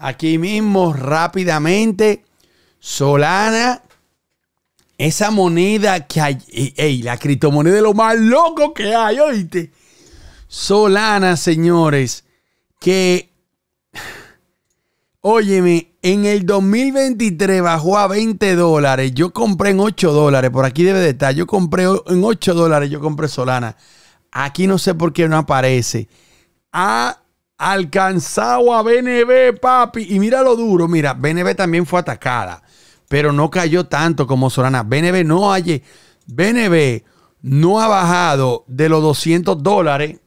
Aquí mismo, rápidamente, Solana, esa moneda que hay, e-, la criptomoneda de lo más loco que hay, oíste. Solana, señores, que, óyeme, en el 2023 bajó a 20 dólares. Yo compré en 8 dólares, por aquí debe de estar. Yo compré en 8 dólares, yo compré Solana. Aquí no sé por qué no aparece. Ah alcanzado a BNB, papi. Y mira lo duro, mira, BNB también fue atacada, pero no cayó tanto como Solana. BNB no hay, BNB no ha bajado de los 200 dólares.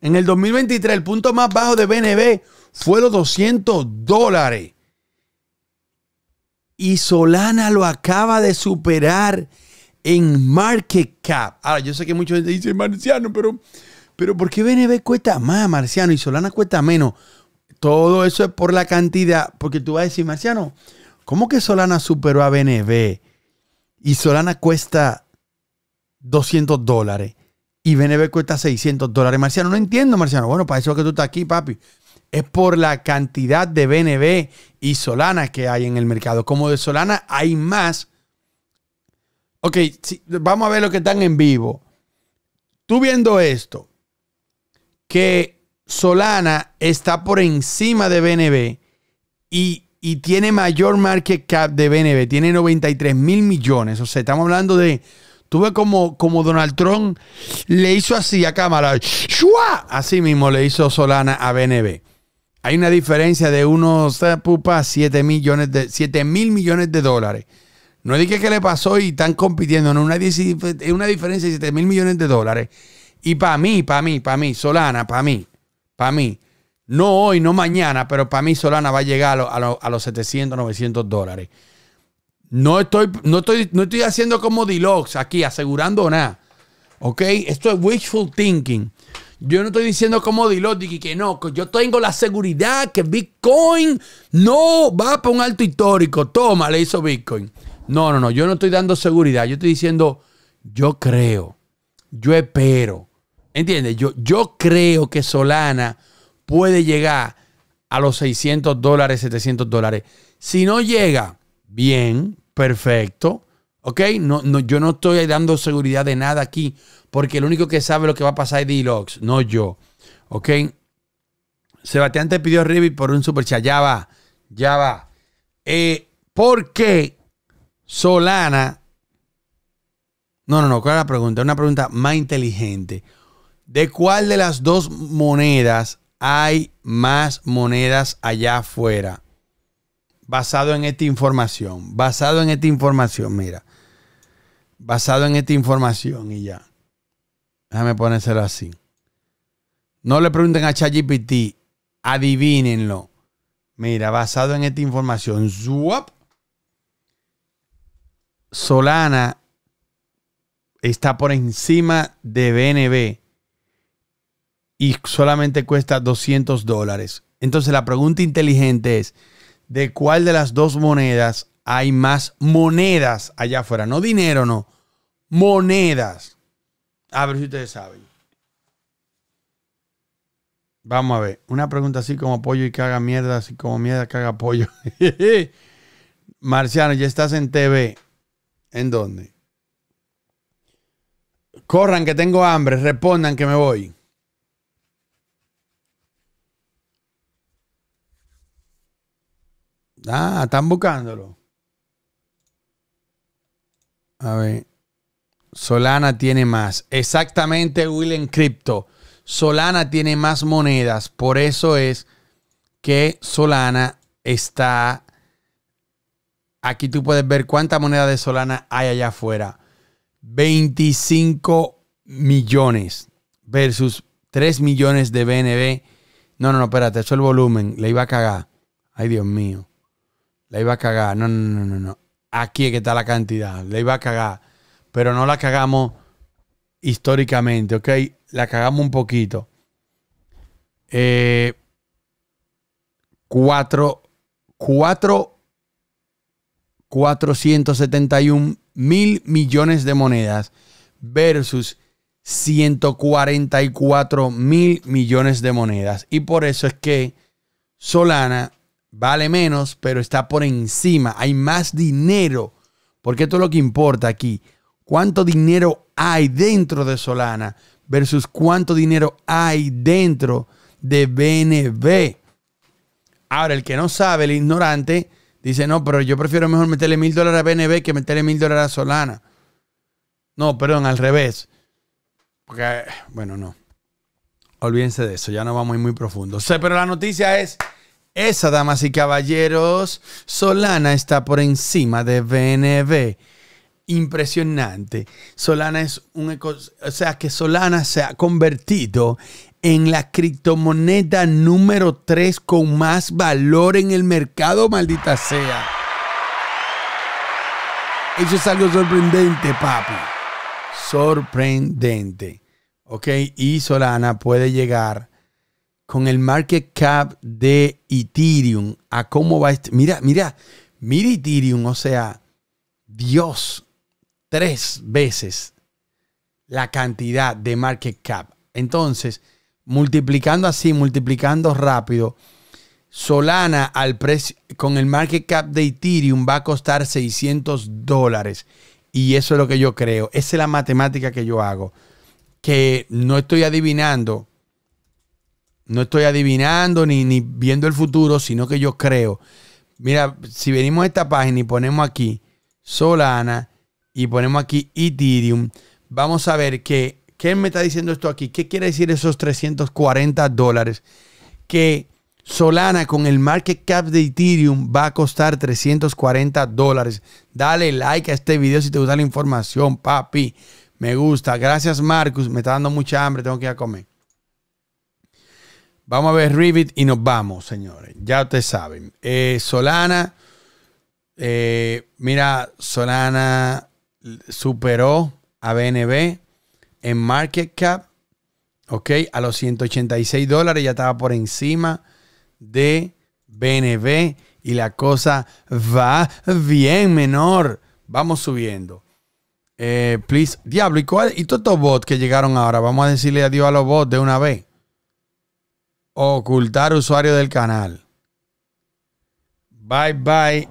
En el 2023 el punto más bajo de BNB fue los 200 dólares. Y Solana lo acaba de superar en market cap. Ahora, yo sé que muchos dicen, Marciano, pero pero ¿por qué BNB cuesta más, Marciano? Y Solana cuesta menos. Todo eso es por la cantidad. Porque tú vas a decir, Marciano, ¿cómo que Solana superó a BNB? Y Solana cuesta 200 dólares. Y BNB cuesta 600 dólares. Marciano, no entiendo, Marciano. Bueno, para eso que tú estás aquí, papi. Es por la cantidad de BNB y Solana que hay en el mercado. Como de Solana hay más. Ok, vamos a ver lo que están en vivo. Tú viendo esto, que Solana está por encima de BNB y, tiene mayor market cap de BNB, tiene 93 mil millones. O sea, estamos hablando de. Tuve como, como Donald Trump le hizo así a cámara. ¡Shua! Así mismo le hizo Solana a BNB. Hay una diferencia de unos eh, pupa, 7 millones de mil millones de dólares. No dije que le pasó y están compitiendo, no, una, una diferencia de 7 mil millones de dólares. Y para mí, para mí, para mí, Solana, para mí, para mí, no hoy, no mañana, pero para mí Solana va a llegar a, los 700, 900 dólares. No estoy, no estoy, no estoy haciendo como Deluxe aquí, asegurando nada. ¿Ok? Esto es wishful thinking. Yo no estoy diciendo como y que no, yo tengo la seguridad que Bitcoin no va para un alto histórico. Toma, le hizo Bitcoin. No, no, no, yo no estoy dando seguridad. Yo estoy diciendo, yo creo, yo espero, ¿Entiendes? Yo, yo creo que Solana puede llegar a los 600 dólares, 700 dólares. Si no llega, bien, perfecto. ¿Ok? No, no, yo no estoy dando seguridad de nada aquí, porque el único que sabe lo que va a pasar es d no yo. ¿Ok? Sebastián te pidió Revit por un super Ya va, ya va. Eh, ¿Por qué Solana? No, no, no, ¿cuál es la pregunta? Es Una pregunta más inteligente. ¿De cuál de las dos monedas hay más monedas allá afuera? Basado en esta información. Basado en esta información, mira. Basado en esta información y ya. Déjame ponérselo así. No le pregunten a ChatGPT, adivínenlo. Mira, basado en esta información, swap, Solana está por encima de BNB y solamente cuesta 200 dólares. Entonces la pregunta inteligente es, ¿de cuál de las dos monedas hay más monedas allá afuera? No dinero, no. Monedas. A ver si ustedes saben. Vamos a ver. Una pregunta así como pollo y caga mierda, así como mierda caga pollo. Marciano, ya estás en TV. ¿En dónde? Corran que tengo hambre, respondan que me voy. Ah, están buscándolo. A ver. Solana tiene más. Exactamente, Will en cripto. Solana tiene más monedas. Por eso es que Solana está. Aquí tú puedes ver cuánta moneda de Solana hay allá afuera. 25 millones versus 3 millones de BNB. No, no, no, espérate, eso es el volumen. Le iba a cagar. Ay, Dios mío. La iba a cagar. No, no, no, no, Aquí es que está la cantidad. La iba a cagar. Pero no la cagamos históricamente, ¿ok? La cagamos un poquito. Eh, cuatro, 471 mil millones de monedas versus 144 mil millones de monedas. Y por eso es que Solana vale menos, pero está por encima. Hay más dinero, porque esto es lo que importa aquí. ¿Cuánto dinero hay dentro de Solana versus cuánto dinero hay dentro de BNB? Ahora, el que no sabe, el ignorante, dice, no, pero yo prefiero mejor meterle mil dólares a BNB que meterle mil dólares a Solana. No, perdón, al revés. Porque, bueno, no. Olvídense de eso, ya no vamos muy, muy profundo. Pero la noticia es... Esa, damas y caballeros, Solana está por encima de BNB. Impresionante. Solana es un o sea que Solana se ha convertido en la criptomoneda número 3 con más valor en el mercado, maldita sea. Eso es algo sorprendente, papi. Sorprendente. Ok, y Solana puede llegar con el market cap de Ethereum a cómo va. esto. mira, mira, mira Ethereum, o sea, Dios, tres veces la cantidad de market cap. Entonces, multiplicando así, multiplicando rápido, Solana al precio, con el market cap de Ethereum va a costar 600 dólares. Y eso es lo que yo creo. Esa es la matemática que yo hago. Que no estoy adivinando no estoy adivinando ni, viendo el futuro, sino que yo creo. Mira, si venimos a esta página y ponemos aquí Solana y ponemos aquí Ethereum, vamos a ver que, ¿qué me está diciendo esto aquí? ¿Qué quiere decir esos 340 dólares? Que Solana con el market cap de Ethereum va a costar 340 dólares. Dale like a este video si te gusta la información, papi. Me gusta. Gracias, Marcus. Me está dando mucha hambre. Tengo que ir a comer. Vamos a ver Rivit y nos vamos, señores. Ya ustedes saben. Eh, Solana, eh, mira, Solana superó a BNB en market cap, ¿ok? A los 186 dólares ya estaba por encima de BNB y la cosa va bien menor. Vamos subiendo. Eh, please, diablo, ¿y ¿Y todos estos bots que llegaron ahora? Vamos a decirle adiós a los bots de una vez. Ocultar usuario del canal. Bye bye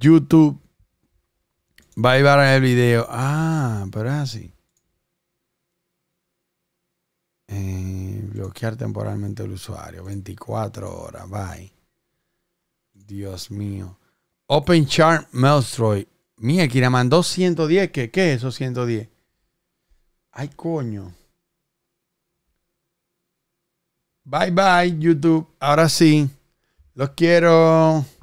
YouTube. Bye bye el video. Ah, pero es así. Eh, bloquear temporalmente el usuario. 24 horas. Bye. Dios mío. Open chart Melstroy. Mía, Kira mandó 110. ¿Qué, ¿Qué es eso 110? Ay, coño. Bye bye, YouTube. Ahora sí. Los quiero.